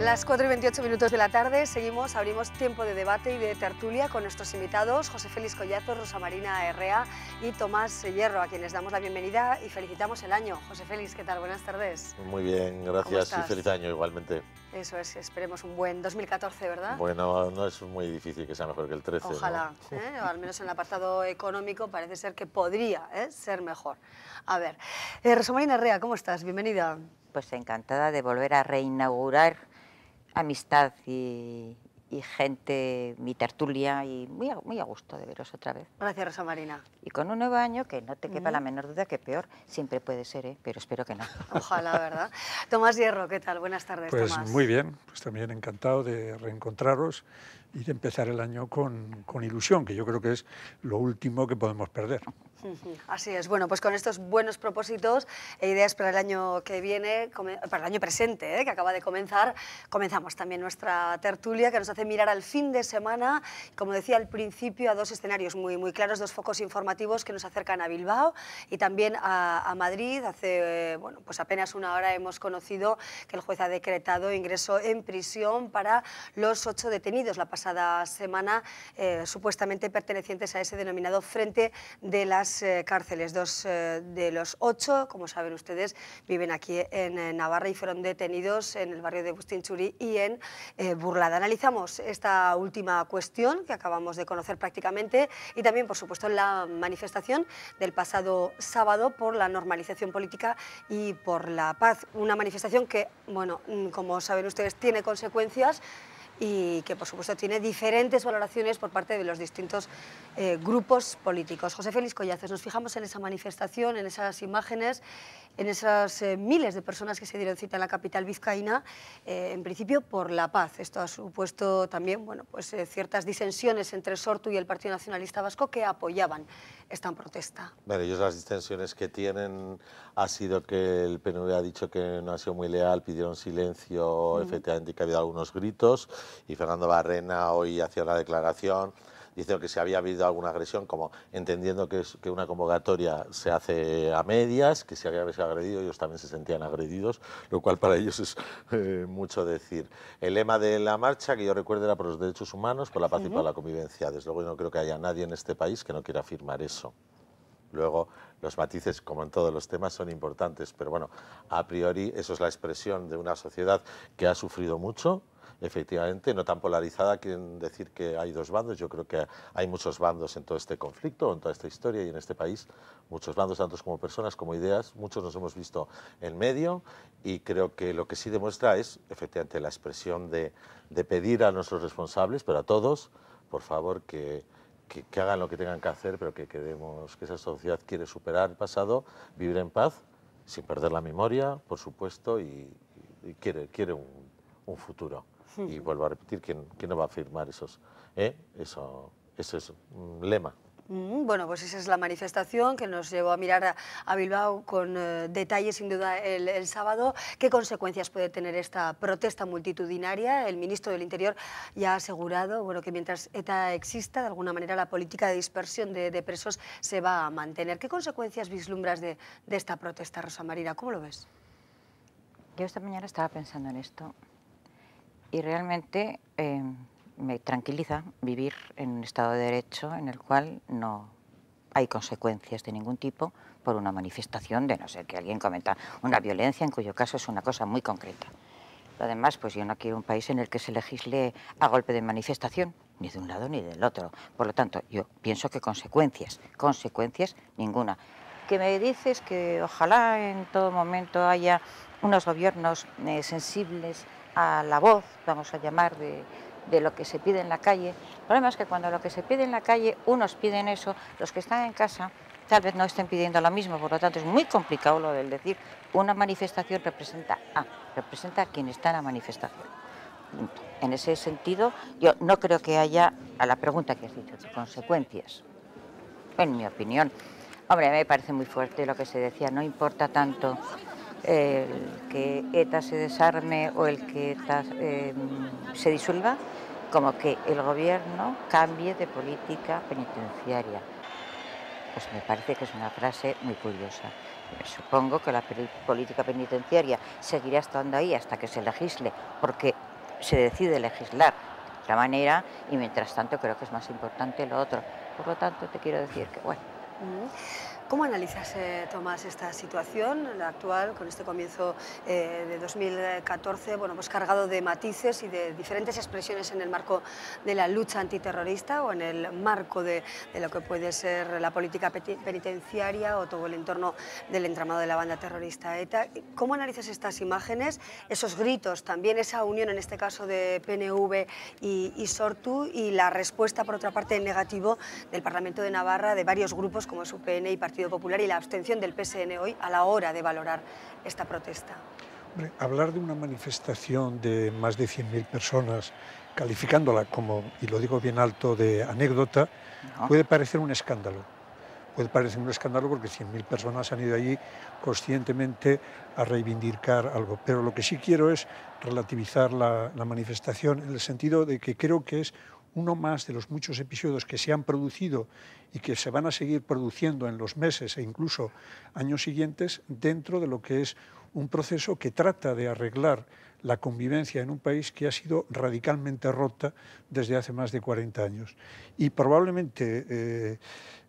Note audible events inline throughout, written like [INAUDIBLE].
Las 4 y 28 minutos de la tarde seguimos, abrimos tiempo de debate y de tertulia con nuestros invitados José Félix Collazo, Rosa Marina Herrea y Tomás Hierro, a quienes damos la bienvenida y felicitamos el año. José Félix, ¿qué tal? Buenas tardes. Muy bien, gracias y feliz año igualmente. Eso es, esperemos un buen 2014, ¿verdad? Bueno, no es muy difícil que sea mejor que el 13. Ojalá, ¿eh? al menos en el apartado económico parece ser que podría ¿eh? ser mejor. A ver, eh, Rosa Marina Herrea, ¿cómo estás? Bienvenida. Pues encantada de volver a reinaugurar amistad y, gente, mi tertulia y muy a, muy a gusto de veros otra vez. Gracias, Rosa Marina. Y con un nuevo año que no te quepa la menor duda que peor siempre puede ser, ¿eh? pero espero que no. Ojalá, ¿verdad? [LAUGHS] Tomás Hierro, ¿qué tal? Buenas tardes, pues Tomás. Pues muy bien, pues también encantado de reencontraros y de empezar el año con, ilusión, que yo creo que es lo último que podemos perder. [LAUGHS] Así es. Bueno, pues con estos buenos propósitos e ideas para el año que viene, para el año presente, ¿eh? que acaba de comenzar, comenzamos también nuestra tertulia que nos hace mirar al fin de semana, como decía al principio, a dos escenarios muy, muy claros, dos focos informativos que nos acercan a Bilbao y también a, Madrid. Hace bueno, pues apenas una hora hemos conocido que el juez ha decretado ingreso en prisión para los ocho detenidos la pasada semana, eh, supuestamente pertenecientes a ese denominado Frente de las eh, Cárceles. Dos eh, de los ocho, como saben ustedes, viven aquí en, Navarra y fueron detenidos en el barrio de Bustinchuri y en Burlada. Analizamos esta última cuestión que acabamos de conocer prácticamente y también, por supuesto, la manifestación del pasado sábado por la normalización política y por la paz. Una manifestación que, bueno, mm, como saben ustedes, tiene consecuencias y que por supuesto tiene diferentes valoraciones por parte de los distintos eh, grupos políticos. José Félix Collaces, nos fijamos en esa manifestación, en esas imágenes, en esas eh, miles de personas que se dieron cita en la capital vizcaína, eh, en principio por la paz. Esto ha supuesto también bueno, pues, ciertas disensiones entre Sortu y el Partido Nacionalista Vasco que apoyaban está en protesta. Bueno, ellos las distensiones que tienen ha sido que el PNV ha dicho que no ha sido muy leal, pidieron silencio, efectivamente que ha habido algunos gritos, y Fernando Barrena hoy hacía una declaración diciendo que si había habido alguna agresión, como entendiendo que, una convocatoria se hace a medias, que si había agredido, ellos también se sentían agredidos, lo cual para ellos es eh, mucho decir. El lema de la marcha, que yo recuerdo, era por los derechos humanos, por la paz y por la convivencia. Desde luego yo no creo que haya nadie en este país que no quiera afirmar eso. Luego, los matices, como en todos los temas, son importantes, pero bueno, a priori eso es la expresión de una sociedad que ha sufrido mucho, efectivamente, no tan polarizada, quieren decir que hay dos bandos. Yo creo que hay muchos bandos en todo este conflicto, en toda esta historia y en este país, muchos bandos, tanto como personas, como ideas. Muchos nos hemos visto en medio y creo que lo que sí demuestra es, efectivamente, la expresión de, pedir a nuestros responsables, pero a todos, por favor, que, hagan lo que tengan que hacer, pero que queremos que esa sociedad quiere superar el pasado, vivir en paz, sin perder la memoria, por supuesto, y, quiere, quiere un futuro. Y hmm. vuelvo a repetir, ¿quién, no va a firmar esos, eh? eso, eso es un lema? Mm, bueno, pues esa es la manifestación que nos llevó a mirar a, Bilbao con eh, detalle, sin duda, el, sábado. ¿Qué consecuencias puede tener esta protesta multitudinaria? El ministro del Interior ya ha asegurado bueno, que mientras ETA exista, de alguna manera, la política de dispersión de, presos se va a mantener. ¿Qué consecuencias vislumbras de, esta protesta, Rosa Marina? ¿Cómo lo ves? Yo esta mañana estaba pensando en esto y realmente em, me tranquiliza vivir en un Estado de Derecho en el cual no hay consecuencias de ningún tipo por una manifestación de no ser que alguien cometa una violencia en cuyo caso es una cosa muy concreta. Además, pues yo no quiero un país en el que se legisle a golpe de manifestación, ni de un lado ni del otro. Por lo tanto, yo pienso que consecuencias, consecuencias ninguna. Que me dices que ojalá en todo momento haya unos gobiernos eh, sensibles a la voz, vamos a llamar, de, lo que se pide en la calle. El problema es que cuando lo que se pide en la calle, unos piden eso, los que están en casa tal vez no estén pidiendo lo mismo, por lo tanto es muy complicado lo del decir una manifestación representa a, representa a quien está en la manifestación. En ese sentido, yo no creo que haya, a la pregunta que has dicho, consecuencias, en mi opinión. Hombre, me parece muy fuerte lo que se decía, no importa tanto el que ETA se desarme o el que ETA em, se disuelva, como que el gobierno cambie de política penitenciaria. Pues me parece que es una frase muy curiosa. Supongo que la política penitenciaria seguirá estando ahí hasta que se legisle, porque se decide legislar de otra manera y mientras tanto creo que es más importante lo otro. Por lo tanto, te quiero decir que, bueno. ¿Cómo analizas, eh, Tomás, esta situación, actual, con este comienzo eh, de 2014, bueno, pues cargado de matices y de diferentes expresiones en el marco de la lucha antiterrorista o en el marco de, lo que puede ser la política penitenciaria o todo el entorno del entramado de la banda terrorista ETA? ¿Cómo analizas estas imágenes, esos gritos, también esa unión, en este caso, de PNV y, Sortu y la respuesta, por otra parte, en negativo del Parlamento de Navarra de varios grupos como su UPN y Partido Popular y la abstención del PSN hoy a la hora de valorar esta protesta? hablar de una manifestación de más de 100.000 personas, calificándola como, y lo digo bien alto, de anécdota, puede parecer un escándalo. Puede parecer un escándalo porque 100.000 personas han ido allí conscientemente a reivindicar algo. Pero lo que sí quiero es relativizar la, la manifestación en el sentido de que creo que es uno más de los muchos episodios que se han producido y que se van a seguir produciendo en los meses e incluso años siguientes dentro de lo que es un proceso que trata de arreglar la convivencia en un país que ha sido radicalmente rota desde hace más de 40 años. Y probablemente, eh,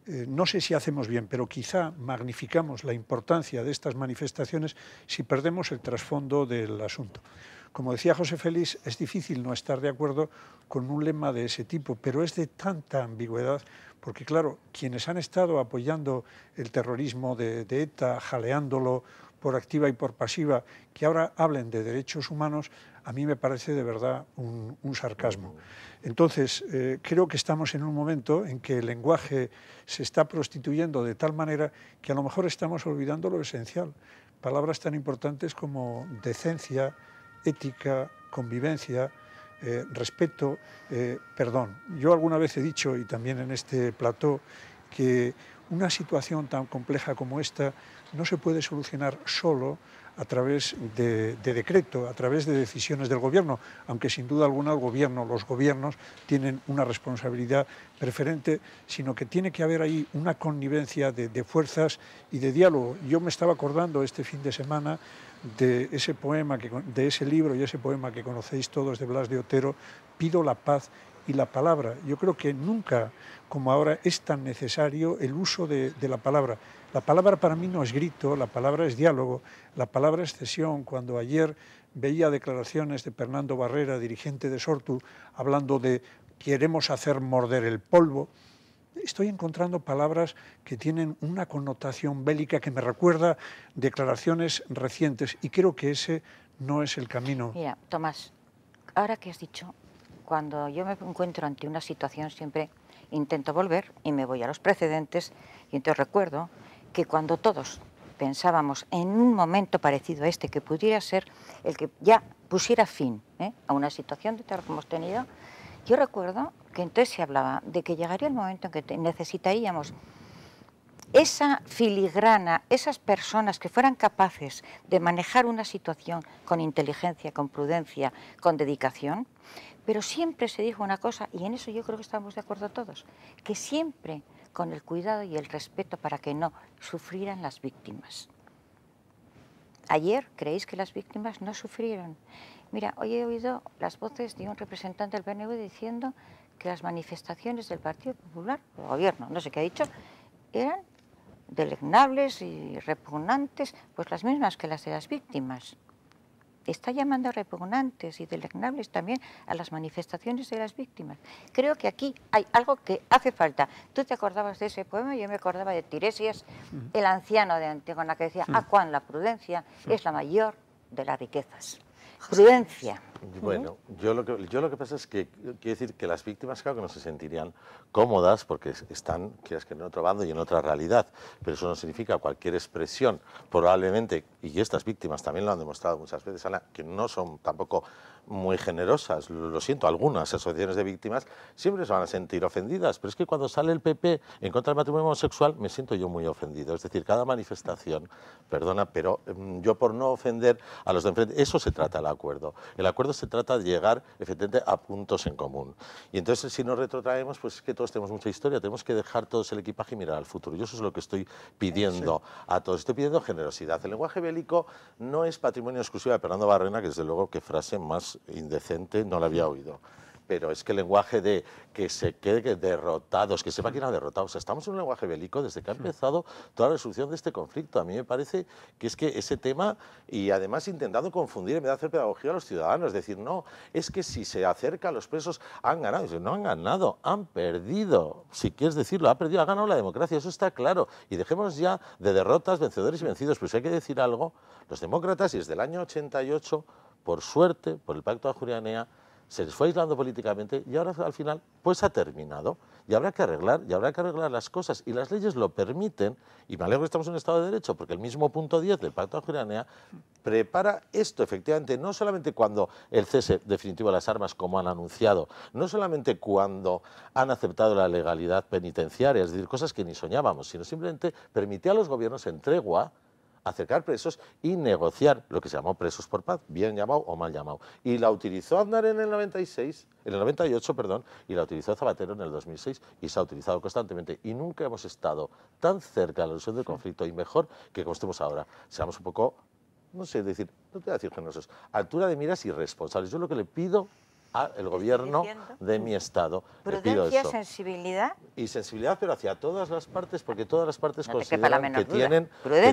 eh, no sé si hacemos bien, pero quizá magnificamos la importancia de estas manifestaciones si perdemos el trasfondo del asunto. Como decía José Félix, es difícil no estar de acuerdo con un lema de ese tipo, pero es de tanta ambigüedad, porque claro, quienes han estado apoyando el terrorismo de, ETA, jaleándolo por activa y por pasiva, que ahora hablen de derechos humanos, a mí me parece de verdad un, sarcasmo. Entonces, eh, creo que estamos en un momento en que el lenguaje se está prostituyendo de tal manera que a lo mejor estamos olvidando lo esencial. Palabras tan importantes como decencia, ética, convivencia, eh, respeto, eh, perdón. Yo alguna vez he dicho, y también en este plató, que una situación tan compleja como esta no se puede solucionar solo a través de, decreto, a través de decisiones del gobierno, aunque sin duda alguna el gobierno, los gobiernos tienen una responsabilidad preferente, sino que tiene que haber ahí una connivencia de, fuerzas y de diálogo. Yo me estaba acordando este fin de semana de ese poema, que, de ese libro y ese poema que conocéis todos de Blas de Otero, Pido la paz y la palabra. Yo creo que nunca como ahora es tan necesario el uso de, la palabra. La palabra para mí no es grito, la palabra es diálogo, la palabra es cesión. Cuando ayer veía declaraciones de Fernando Barrera, dirigente de Sortu, hablando de queremos hacer morder el polvo, estoy encontrando palabras que tienen una connotación bélica que me recuerda declaraciones recientes y creo que ese no es el camino. Mira, Tomás, ahora que has dicho cuando yo me encuentro ante una situación siempre intento volver y me voy a los precedentes y entonces recuerdo que cuando todos pensábamos en un momento parecido a este que pudiera ser el que ya pusiera fin ¿eh? a una situación de terror que hemos tenido, yo recuerdo que entonces se hablaba de que llegaría el momento en que necesitaríamos esa filigrana, esas personas que fueran capaces de manejar una situación con inteligencia, con prudencia, con dedicación, pero siempre se dijo una cosa, y en eso yo creo que estamos de acuerdo todos, que siempre con el cuidado y el respeto para que no sufrieran las víctimas. Ayer creéis que las víctimas no sufrieron. Mira, hoy he oído las voces de un representante del PNV diciendo que las manifestaciones del Partido Popular, el gobierno, no sé qué ha dicho, eran delegnables y repugnantes, pues las mismas que las de las víctimas. Está llamando repugnantes y delegnables también a las manifestaciones de las víctimas. Creo que aquí hay algo que hace falta. Tú te acordabas de ese poema, yo me acordaba de Tiresias, el anciano de Antígona, que decía, a cuán la prudencia es la mayor de las riquezas. Prudencia. Bueno, yo lo que, pasa es que quiero decir que las víctimas, claro que no se sentirían cómodas porque están, quieras que en otro bando y en otra realidad, pero eso no significa cualquier expresión, probablemente, y estas víctimas también lo han demostrado muchas veces, Ana, que no son tampoco muy generosas, lo siento, algunas asociaciones de víctimas siempre se van a sentir ofendidas, pero es que cuando sale el PP en contra del matrimonio homosexual me siento yo muy ofendido. Es decir, cada manifestación, perdona, pero mm, yo por no ofender a los de enfrente, eso se trata el acuerdo. El acuerdo se trata de llegar efectivamente a puntos en común. Y entonces si nos retrotraemos, pues es que todos tenemos mucha historia, tenemos que dejar todos el equipaje y mirar al futuro. Yo eso es lo que estoy pidiendo a todos, estoy pidiendo generosidad. El lenguaje bélico no es patrimonio exclusivo de Fernando Barrena, que desde luego que frase más indecente no lo había oído. Pero es que el lenguaje de que se quede derrotados, que sepa quién ha derrotado. estamos en un lenguaje bélico desde que ha empezado toda la resolución de este conflicto. A mí me parece que es que ese tema, y además intentando confundir en vez de hacer pedagogía a los ciudadanos, decir, no, es que si se acerca a los presos han ganado. no han ganado, han perdido. Si quieres decirlo, ha perdido, ha ganado la democracia, eso está claro. Y dejemos ya de derrotas, vencedores y vencidos. Pues hay que decir algo, los demócratas, y desde el año 88 por suerte, por el pacto de Jurianea, se les fue aislando políticamente y ahora al final pues ha terminado y habrá que arreglar y habrá que arreglar las cosas y las leyes lo permiten y me alegro que estamos en un Estado de Derecho porque el mismo punto 10 del Pacto de juranea prepara esto efectivamente no solamente cuando el cese definitivo de las armas como han anunciado, no solamente cuando han aceptado la legalidad penitenciaria, es decir, cosas que ni soñábamos, sino simplemente permite a los gobiernos en tregua acercar presos y negociar lo que se llamó presos por paz, bien llamado o mal llamado. Y la utilizó Aznar en el 96, en el 98, perdón, y la utilizó Zabatero en el 2006 y se ha utilizado constantemente. Y nunca hemos estado tan cerca de la solución del conflicto y mejor que como estemos ahora. Seamos un poco, no sé, decir, no te voy a decir generosos, altura de miras y responsables. Yo lo que le pido al el gobierno de mi Estado. Prudencia, sensibilidad. Y sensibilidad, pero hacia todas las partes, porque todas las partes consideran que tienen, su e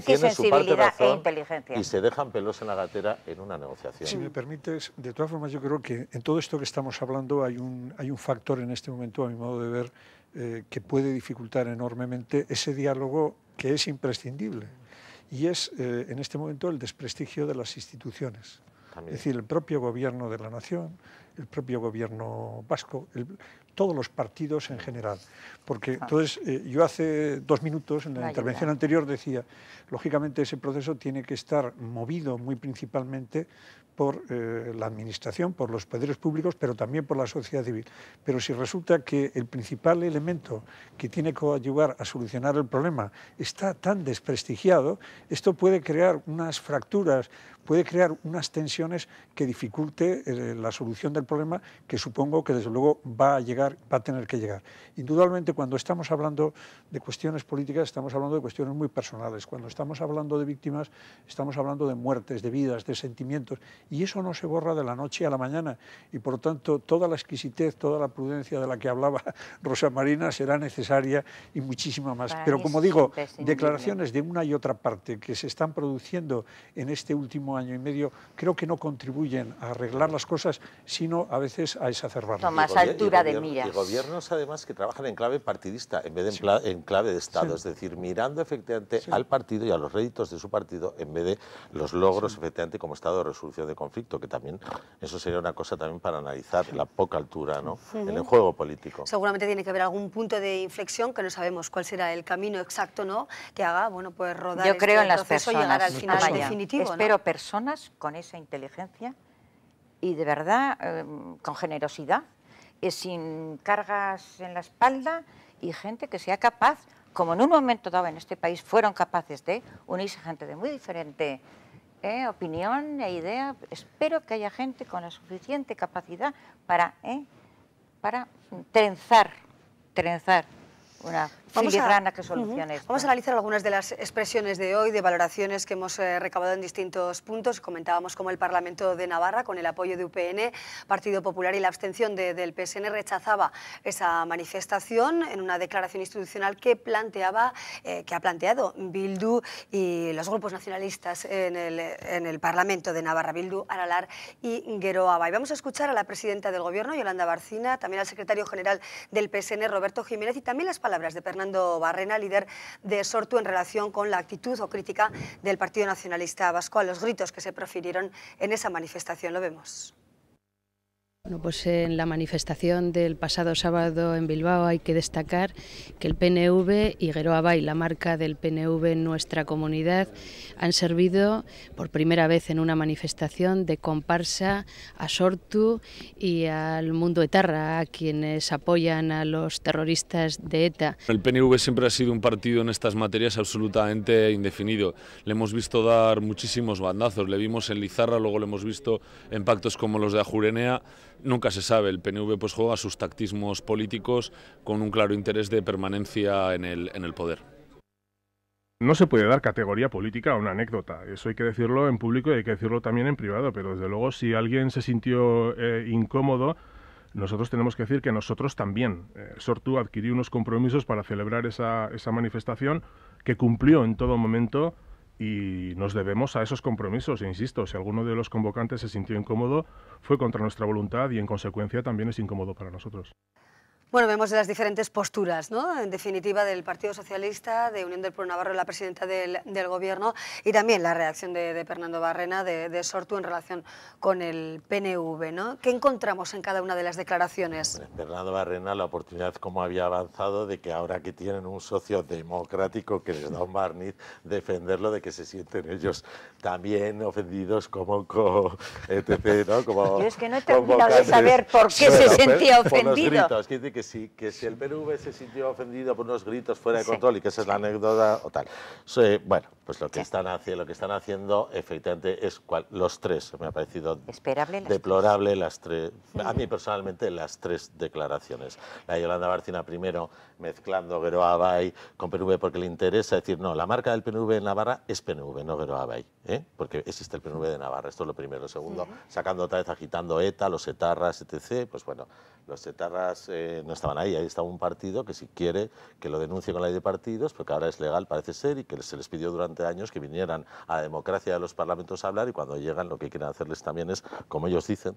inteligencia. y se dejan pelos en la gatera en una negociación. Si me permites, de todas formas, yo creo que en todo esto que estamos hablando hay un, hay un factor en este momento, a mi modo de ver, eh, que puede dificultar enormemente ese diálogo que es imprescindible. Y es, eh, en este momento, el desprestigio de las instituciones. Es decir, el propio gobierno de la nación, el propio gobierno vasco, todos los partidos en general. Porque ah. entonces eh, yo hace dos minutos en la intervención anterior decía, lógicamente ese proceso tiene que estar movido muy principalmente por eh, la administración, por los poderes públicos, pero también por la sociedad civil. Pero si resulta que el principal elemento que tiene que ayudar a solucionar el problema está tan desprestigiado, esto puede crear unas fracturas, puede crear unas tensiones que dificulte eh, la solución del problema que supongo que desde luego va a llegar, va a tener que llegar. Indudablemente cuando estamos hablando de cuestiones políticas estamos hablando de cuestiones muy personales, cuando estamos hablando de víctimas estamos hablando de muertes, de vidas, de sentimientos y eso no se borra de la noche a la mañana y por lo tanto toda la exquisitez, toda la prudencia de la que hablaba [LAUGHS] Rosa Marina será necesaria y muchísima más. Pero como digo, declaraciones de una y otra parte que se están produciendo en este último año año y medio, creo que no contribuyen a arreglar las cosas, sino a veces a exacerbarlas. Tomas altura de miras. Y gobiernos, además, que trabajan en clave partidista, en vez de en, clave de Estado, es decir, mirando efectivamente al partido y a los réditos de su partido, en vez de los logros, efectivamente, como Estado de resolución de conflicto, que también eso sería una cosa también para analizar la poca altura ¿no? en el juego político. Seguramente tiene que haber algún punto de inflexión que no sabemos cuál será el camino exacto, ¿no? Que haga, bueno, pues rodar Yo creo este en las personas. llegar al final definitivo. personas con esa inteligencia y de verdad em, con generosidad, sin cargas en la espalda y gente que sea capaz, como en un momento dado en este país fueron capaces de unirse gente de muy diferente ¿eh? opinión e idea. Espero que haya gente con la suficiente capacidad para, ¿eh? para trenzar, trenzar una vamos a, Vamos a analizar algunas de las expresiones de hoy, de valoraciones que hemos eh, recabado en distintos puntos. Comentábamos cómo el Parlamento de Navarra, con el apoyo de UPN, Partido Popular y la abstención del PSN, rechazaba esa manifestación en una declaración institucional que planteaba, eh, que ha planteado Bildu y los grupos nacionalistas en el, Parlamento de Navarra, Bildu, Aralar y Gueroaba. Y vamos a escuchar a la presidenta del Gobierno, Yolanda Barcina, también al secretario general del PSN, Roberto Jiménez, y también las palabras de Pernambuco Fernando Barrena, líder de Sortu, en relación con la actitud o crítica del Partido Nacionalista Vasco a los gritos que se profirieron en esa manifestación. Lo vemos pues en la manifestación del pasado sábado en Bilbao hay que destacar que el PNV y Geroabay, y la marca del PNV en nuestra comunidad, han servido por primera vez en una manifestación de comparsa a Sortu y al mundo etarra, a quienes apoyan a los terroristas de ETA. El PNV siempre ha sido un partido en estas materias absolutamente indefinido. Le hemos visto dar muchísimos bandazos, le vimos en Lizarra, luego le hemos visto en pactos como los de Ajurenea nunca se sabe. El PNV pues juega sus tactismos políticos con un claro interés de permanencia en el, en el poder. No se puede dar categoría política a una anécdota. Eso hay que decirlo en público y hay que decirlo también en privado. Pero desde luego, si alguien se sintió eh, incómodo, nosotros tenemos que decir que nosotros también. Eh, Sortu adquirió unos compromisos para celebrar esa, esa manifestación que cumplió en todo momento y nos debemos a esos compromisos, e insisto, si alguno de los convocantes se sintió incómodo, fue contra nuestra voluntad y en consecuencia también es incómodo para nosotros. Bueno, vemos las diferentes posturas, ¿no? En definitiva, del Partido Socialista, de Unión del Pueblo Navarro, la presidenta del, Gobierno, y también la reacción de, Fernando Barrena, de, Sortu, en relación con el PNV, ¿no? ¿Qué encontramos en cada una de las declaraciones? Fernando Barrena, la oportunidad, como había avanzado, de que ahora que tienen un socio democrático que les da un barniz, defenderlo de que se sienten ellos también ofendidos como, etc., ¿no? es que no he terminado de saber por qué se pues, sentía ofendido. Por los gritos, que si, que si el PNV se sintió ofendido por unos gritos fuera de control y que esa es la anécdota o tal. bueno, pues lo que, están haciendo, lo que están haciendo efectivamente es los tres, me ha parecido deplorable las tres, a mí personalmente las tres declaraciones. La Yolanda Barcina primero mezclando Geroa con PNV porque le interesa decir, no, la marca del PNV en Navarra es PNV, no Geroa ¿eh? porque existe el PNV de Navarra, esto es lo primero. segundo, sacando otra vez, agitando ETA, los etarras, etc. Pues bueno, los etarras eh, no estaban ahí, ahí estaba un partido que si quiere que lo denuncie con la ley de partidos, porque ahora es legal parece ser, y que se les pidió durante años que vinieran a la democracia de los parlamentos a hablar y cuando llegan lo que quieren hacerles también es, como ellos dicen,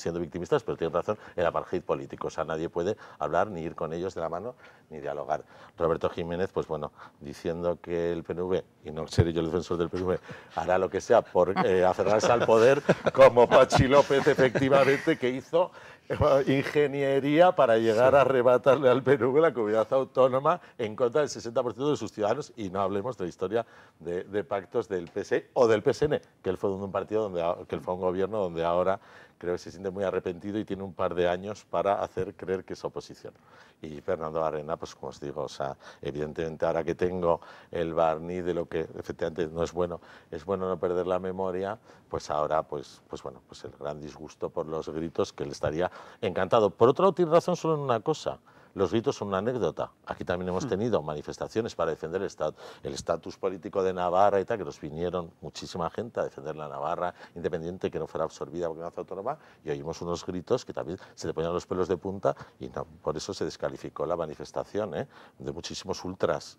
siendo victimistas, pero tiene razón, el apartheid político. O sea, nadie puede hablar ni ir con ellos de la mano ni dialogar. Roberto Jiménez, pues bueno, diciendo que el PNV, y no seré yo el defensor del PNV, hará lo que sea por eh, aferrarse al poder, como Pachi López efectivamente que hizo eh, ingeniería para llegar a arrebatarle al Perú la comunidad autónoma en contra del 60% de sus ciudadanos y no hablemos de la historia de, pactos del PSE o del PSN, que él fue un partido donde que él fue un gobierno donde ahora creo que se siente muy arrepentido y tiene un par de años para hacer creer que es oposición. Y Fernando Arena, pues como os digo, evidentemente ahora que tengo el barniz de lo que efectivamente no es bueno, es bueno no perder la memoria, pues ahora, pues, pues bueno, pues el gran disgusto por los gritos que le estaría encantado. Por otro lado, tiene razón solo en una cosa. Los gritos son una anécdota. Aquí también hemos mm. tenido manifestaciones para defender el estatus político de Navarra y tal, que nos vinieron muchísima gente a defender la Navarra independiente que no fuera absorbida por una autónoma y oímos unos gritos que también se le ponían los pelos de punta y por eso se descalificó la manifestación ¿eh? de muchísimos ultras.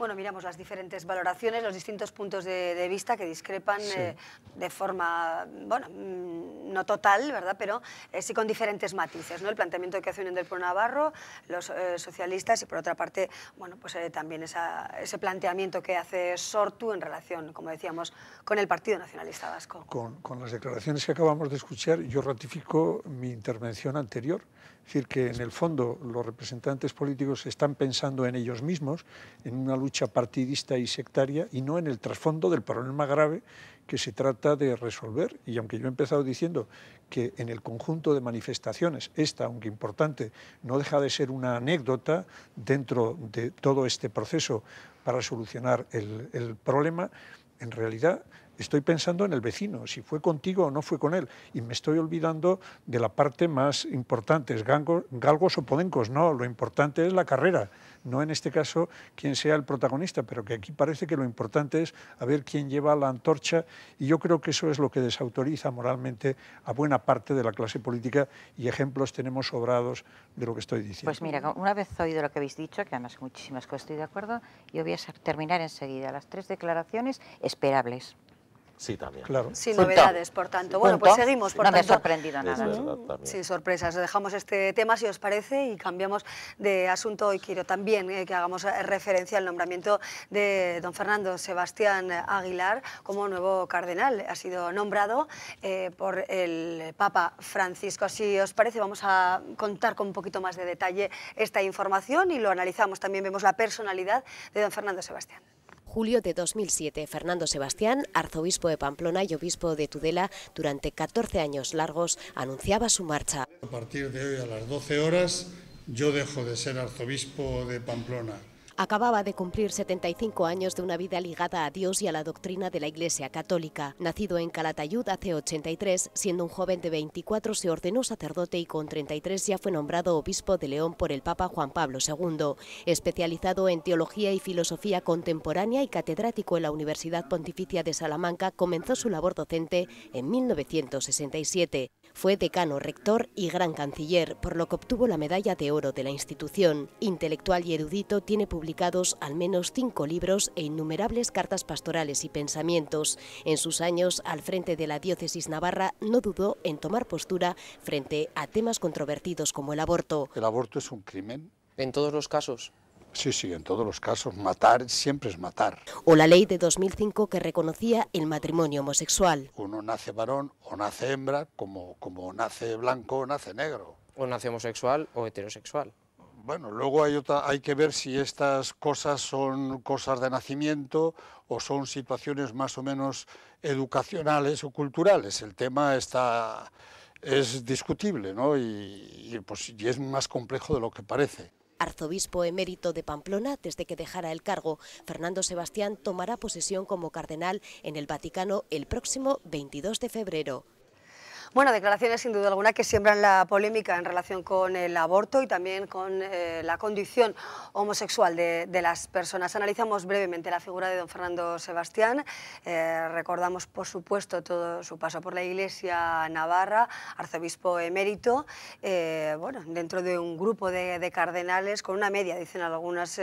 Bueno, miramos las diferentes valoraciones, los distintos puntos de, vista que discrepan eh, de forma, bueno, mm, no total, ¿verdad? Pero eh, sí con diferentes matices, ¿no? El planteamiento que hace Unión del Pueblo Navarro, los eh, socialistas y por otra parte, bueno, pues también ese planteamiento que hace Sortu en relación, como decíamos, con el Partido Nacionalista Vasco. con las declaraciones que acabamos de escuchar, yo ratifico mi intervención anterior. Es decir, que en el fondo los representantes políticos están pensando en ellos mismos, en una lucha partidista y sectaria, y no en el trasfondo del problema grave que se trata de resolver. Y aunque yo he empezado diciendo que en el conjunto de manifestaciones, esta, aunque importante, no deja de ser una anécdota dentro de todo este proceso para solucionar el, el problema, en realidad estoy pensando en el vecino, si fue contigo o no fue con él, y me estoy olvidando de la parte más importante, es galgos o podencos, no, lo importante es la carrera, no en este caso quién sea el protagonista, pero que aquí parece que lo importante es a ver quién lleva la antorcha, y yo creo que eso es lo que desautoriza moralmente a buena parte de la clase política, y ejemplos tenemos sobrados de lo que estoy diciendo. Pues mira, una vez oído lo que habéis dicho, que además muchísimas cosas estoy de acuerdo, yo voy a terminar enseguida las tres declaraciones esperables. Sí, también. Claro. Sin novedades, por tanto. Bueno, pues seguimos, por no tanto. me sorprendido nada. Sin sorpresas. Dejamos este tema, si os parece, y cambiamos de asunto. Hoy quiero también eh, que hagamos eh, referencia al nombramiento de don Fernando Sebastián Aguilar como nuevo cardenal. Ha sido nombrado eh, por el Papa Francisco. Si os parece, vamos a contar con un poquito más de detalle esta información y lo analizamos. También vemos la personalidad de don Fernando Sebastián julio de 2007, Fernando Sebastián, arzobispo de Pamplona y obispo de Tudela, durante 14 años largos anunciaba su marcha. A partir de hoy a las 12 horas yo dejo de ser arzobispo de Pamplona Acababa de cumplir 75 años de una vida ligada a Dios y a la doctrina de la Iglesia Católica. Nacido en Calatayud hace 83, siendo un joven de 24 se ordenó sacerdote y con 33 ya fue nombrado obispo de León por el Papa Juan Pablo II. Especializado en teología y filosofía contemporánea y catedrático en la Universidad Pontificia de Salamanca, comenzó su labor docente en 1967. Fue decano, rector y gran canciller, por lo que obtuvo la medalla de oro de la institución. Intelectual y erudito, tiene publicados al menos cinco libros e innumerables cartas pastorales y pensamientos. En sus años al frente de la diócesis navarra, no dudó en tomar postura frente a temas controvertidos como el aborto. El aborto es un crimen. En todos los casos, Sí, sí, en todos los casos, matar siempre es matar. O la ley de 2005 que reconocía el matrimonio homosexual. Uno nace varón o nace hembra, como, nace blanco o nace negro. O nace homosexual o heterosexual. Bueno, luego hay, hay que ver si estas cosas son cosas de nacimiento o son situaciones más o menos educacionales o culturales. El tema está, es discutible ¿no? y, pues, y es más complejo de lo que parece arzobispo emérito de Pamplona desde que dejara el cargo. Fernando Sebastián tomará posesión como cardenal en el Vaticano el próximo 22 de febrero. Bueno, declaraciones sin duda alguna que siembran la polémica en relación con el aborto y también con eh, la condición homosexual de, las personas. Analizamos brevemente la figura de don Fernando Sebastián. Eh, recordamos, por supuesto, todo su paso por la Iglesia Navarra, arzobispo emérito, eh, bueno, dentro de un grupo de, cardenales con una media, dicen algunas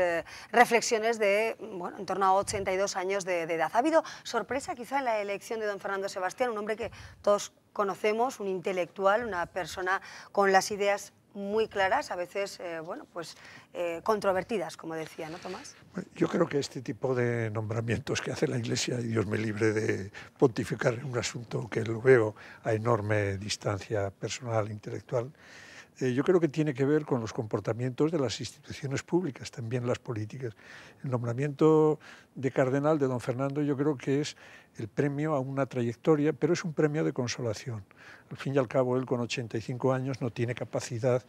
reflexiones, de bueno, en torno a 82 años de, de edad. ¿Ha habido sorpresa quizá en la elección de don Fernando Sebastián, un hombre que todos conocemos, un intelectual, una persona con las ideas muy claras, a veces eh, bueno, pues, eh, controvertidas, como decía, ¿no, Tomás? Yo creo que este tipo de nombramientos que hace la Iglesia, y Dios me libre de pontificar en un asunto que lo veo a enorme distancia personal, intelectual, eh, yo creo que tiene que ver con los comportamientos de las instituciones públicas, también las políticas. El nombramiento de cardenal de don Fernando yo creo que es el premio a una trayectoria, pero es un premio de consolación. Al fin y al cabo, él con 85 años no tiene capacidad,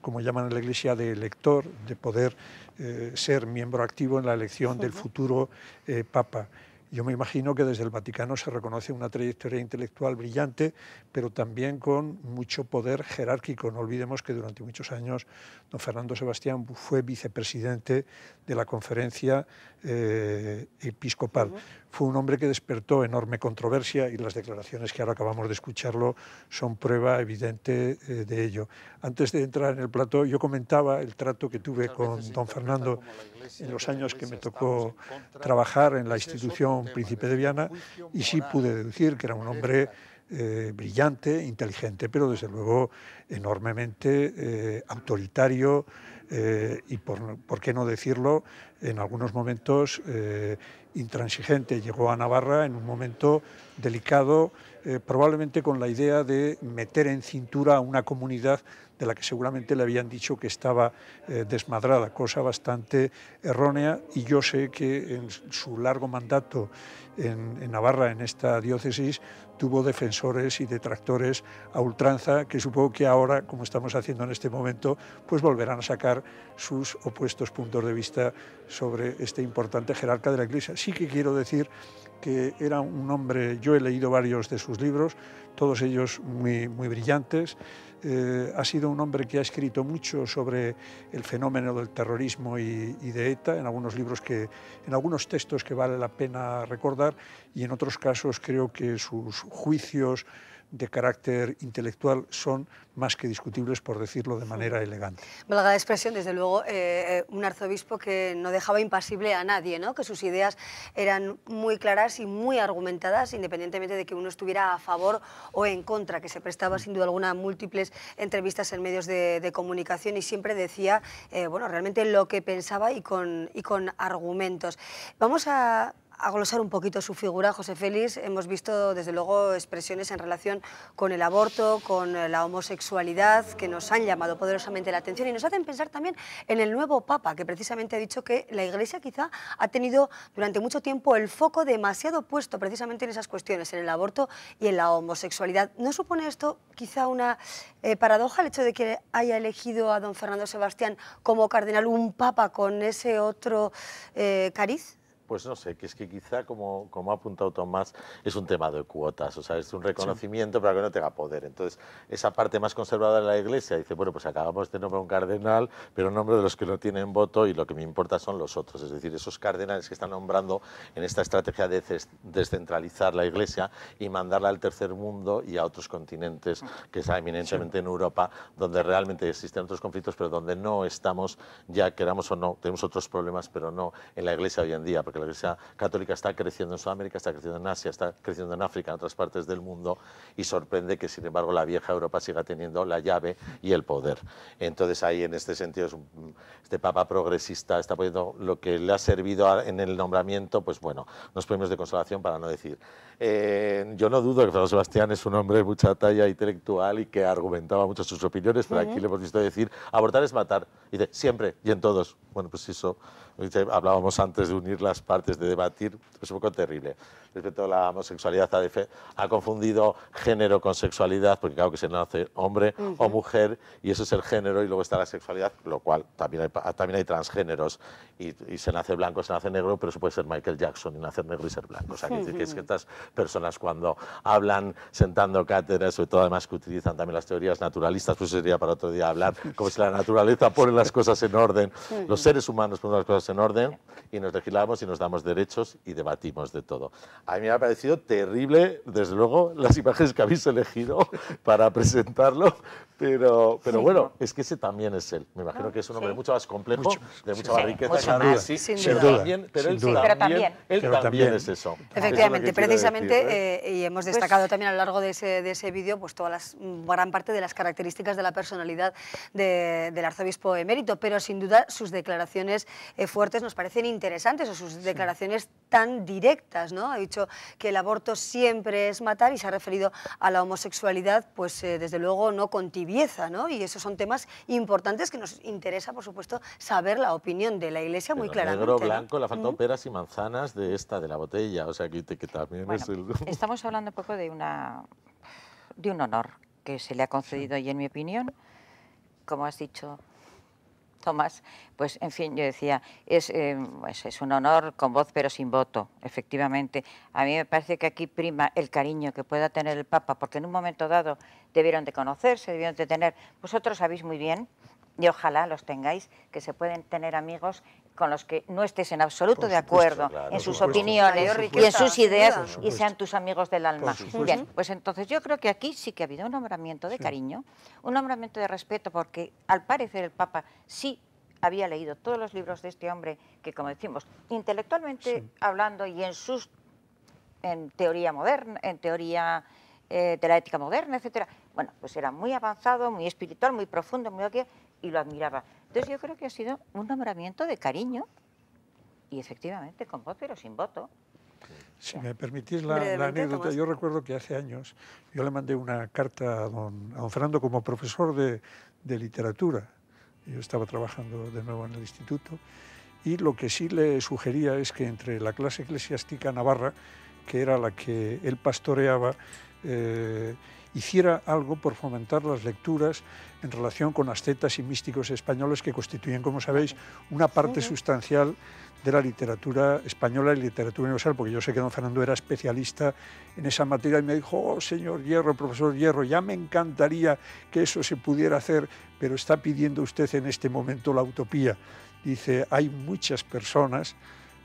como llaman en la Iglesia, de elector, de poder eh, ser miembro activo en la elección del futuro eh, Papa. Yo me imagino que desde el Vaticano se reconoce una trayectoria intelectual brillante, pero también con mucho poder jerárquico. No olvidemos que durante muchos años don Fernando Sebastián fue vicepresidente de la Conferencia eh, episcopal. Fue un hombre que despertó enorme controversia y las declaraciones que ahora acabamos de escucharlo son prueba evidente eh, de ello. Antes de entrar en el plato yo comentaba el trato que tuve con don Fernando en los años que me tocó trabajar en la institución Príncipe de Viana y sí pude deducir que era un hombre... Eh, brillante, inteligente, pero desde luego enormemente autoritario, eh, y por, qué no decirlo, en algunos momentos eh, intransigente. Llegó a Navarra en un momento delicado, eh, probablemente con la idea de meter en cintura a una comunidad de la que seguramente le habían dicho que estaba desmadrada, cosa bastante errónea y yo sé que en su largo mandato en Navarra, en esta diócesis, tuvo defensores y detractores a ultranza, que supongo que ahora, como estamos haciendo en este momento, pues volverán a sacar sus opuestos puntos de vista sobre este importante jerarca de la Iglesia. Sí que quiero decir que era un hombre, yo he leído varios de sus libros, todos ellos muy, muy brillantes, eh, ha sido un hombre que ha escrito mucho sobre el fenómeno del terrorismo y, y, de ETA, en algunos libros que, en algunos textos que vale la pena recordar y en otros casos creo que sus juicios, de carácter intelectual son más que discutibles, por decirlo de manera elegante. Valga la expresión, desde luego, eh, eh, un arzobispo que no dejaba impasible a nadie, ¿no? que sus ideas eran muy claras y muy argumentadas, independientemente de que uno estuviera a favor o en contra, que se prestaba sin duda alguna múltiples entrevistas en medios de, comunicación y siempre decía eh, bueno, realmente lo que pensaba y con, y con argumentos. Vamos a a glosar un poquito su figura, José Félix, hemos visto desde luego expresiones en relación con el aborto, con eh, la homosexualidad, que nos han llamado poderosamente la atención y nos hacen pensar también en el nuevo Papa, que precisamente ha dicho que la Iglesia quizá ha tenido durante mucho tiempo el foco demasiado puesto precisamente en esas cuestiones, en el aborto y en la homosexualidad. ¿No supone esto quizá una eh, paradoja el hecho de que haya elegido a don Fernando Sebastián como cardenal un Papa con ese otro eh, cariz? Pues no sé, que es que quizá, como, como ha apuntado Tomás, es un tema de cuotas, o sea, es un reconocimiento para que no tenga poder. Entonces, esa parte más conservadora de la Iglesia dice, bueno, pues acabamos de nombrar un cardenal, pero un nombre de los que no tienen voto y lo que me importa son los otros. Es decir, esos cardenales que están nombrando en esta estrategia de descentralizar la Iglesia y mandarla al tercer mundo y a otros continentes, ah. que es eminentemente en Europa, donde realmente existen otros conflictos, pero donde no estamos, ya queramos o no, tenemos otros problemas, pero no en la Iglesia hoy en día, porque la Iglesia Católica está creciendo en Sudamérica, está creciendo en Asia, está creciendo en África, en otras partes del mundo, y sorprende que, sin embargo, la vieja Europa siga teniendo la llave y el poder. Entonces, ahí, en este sentido, este Papa progresista está poniendo lo que le ha servido en el nombramiento, pues bueno, nos premios de consolación, para no decir. Eh, yo no dudo que Fernando Sebastián es un hombre de mucha talla intelectual y que argumentaba muchas sus opiniones, pero aquí le hemos visto decir, abortar es matar. siempre y en todos. Bueno, pues eso hablábamos antes de unir las partes, de debatir, es un poco terrible respecto a la homosexualidad, ha confundido género con sexualidad, porque claro que se nace hombre o mujer, y eso es el género, y luego está la sexualidad, lo cual también hay, ah, también hay transgéneros, y, se nace blanco, se nace negro, pero eso puede ser Michael Jackson y nacer negro y ser blanco. O sea, que, es que estas personas cuando hablan sentando cátedras, sobre todo además que utilizan también las teorías naturalistas, pues sería para otro día hablar, [LAUGHS] como si la naturaleza pone las cosas en orden, los seres humanos ponen las cosas en orden, y nos legislamos y nos damos derechos y debatimos de todo. A mí me ha parecido terrible, desde luego, las imágenes que habéis elegido [LAUGHS] para presentarlo, pero, pero bueno, es que ese también es él. Me imagino ah, que es un hombre mucho más complejo, de mucha más riqueza. sí, sin duda. Pero, también, pero, él, también, también, es eso. Efectivamente, precisamente, ¿eh? Eh, y hemos pues destacado también a lo largo de ese, de ese vídeo, pues toda las, mm, gran parte de las características de la personalidad de, del arzobispo emérito, pero sin duda sus declaraciones eh, fuertes nos parecen interesantes, o sus declaraciones tan directas, ¿no? que el aborto siempre es matar y se ha referido a la homosexualidad, pues eh, desde luego no con tibieza, ¿no? Y esos son temas importantes que nos interesa, por supuesto, saber la opinión de la Iglesia muy claramente. Negro, blanco, le peras y manzanas de esta, de la botella, o sea que, también es el... [LAUGHS] Estamos hablando un poco de, una, de un honor que se le ha concedido y en mi opinión, como has dicho, más, pues en fin, yo decía, es, eh, pues, es un honor con voz pero sin voto, efectivamente. A mí me parece que aquí prima el cariño que pueda tener el Papa, porque en un momento dado debieron de conocerse, debieron de tener, vosotros sabéis muy bien, y ojalá los tengáis, que se pueden tener amigos con los que no estés en absoluto de acuerdo en sus opiniones y en sus ideas y sean tus amigos del alma. Bien, pues entonces yo creo que aquí sí que ha habido un nombramiento de cariño, un nombramiento de respeto, porque al parecer el Papa sí había leído todos los libros de este hombre que, como decimos, intelectualmente hablando y en sus en teoría moderna, en teoría eh, de la ética moderna, etcétera. Bueno, pues era muy avanzado, muy espiritual, muy profundo, muy y lo admiraba. Entonces yo creo que ha sido un nombramiento de cariño y efectivamente con voz pero sin voto. Si me permitís la, anécdota, yo recuerdo que hace años yo le mandé una carta a don, Fernando como profesor de, literatura. Yo estaba trabajando de nuevo en el instituto y lo que sí le sugería es que entre la clase eclesiástica navarra, que era la que él pastoreaba, eh, hiciera algo por fomentar las lecturas en relación con ascetas y místicos españoles que constituyen, como sabéis, una parte sustancial de la literatura española y literatura universal, porque yo sé que don Fernando era especialista en esa materia y me dijo, oh, señor Hierro, profesor Hierro, ya me encantaría que eso se pudiera hacer, pero está pidiendo usted en este momento la utopía. Dice, hay muchas personas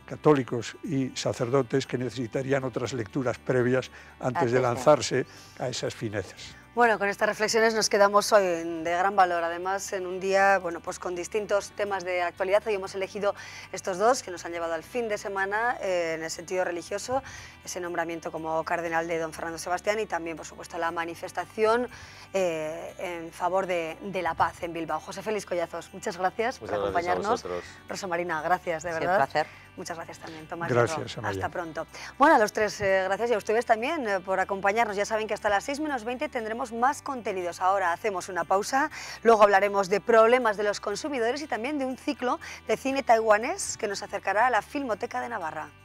católicos y sacerdotes que necesitarían otras lecturas previas antes de lanzarse a esas finezas. Bueno, con estas reflexiones nos quedamos hoy de gran valor. Además, en un día bueno, pues con distintos temas de actualidad, hoy hemos elegido estos dos que nos han llevado al fin de semana eh, en el sentido religioso, ese nombramiento como cardenal de don Fernando Sebastián y también, por supuesto, la manifestación eh, en favor de, la paz en Bilbao. José Félix Collazos, muchas gracias por acompañarnos. Rosa Marina, gracias, de verdad. un placer. Muchas gracias también, Tomás. Gracias, Hasta pronto. Bueno, a los tres, eh, gracias y a ustedes también por acompañarnos. Ya saben que hasta las 6 menos 20 tendremos más contenidos. Ahora hacemos una pausa, luego hablaremos de problemas de los consumidores y también de un ciclo de cine taiwanés que nos acercará a la Filmoteca de Navarra.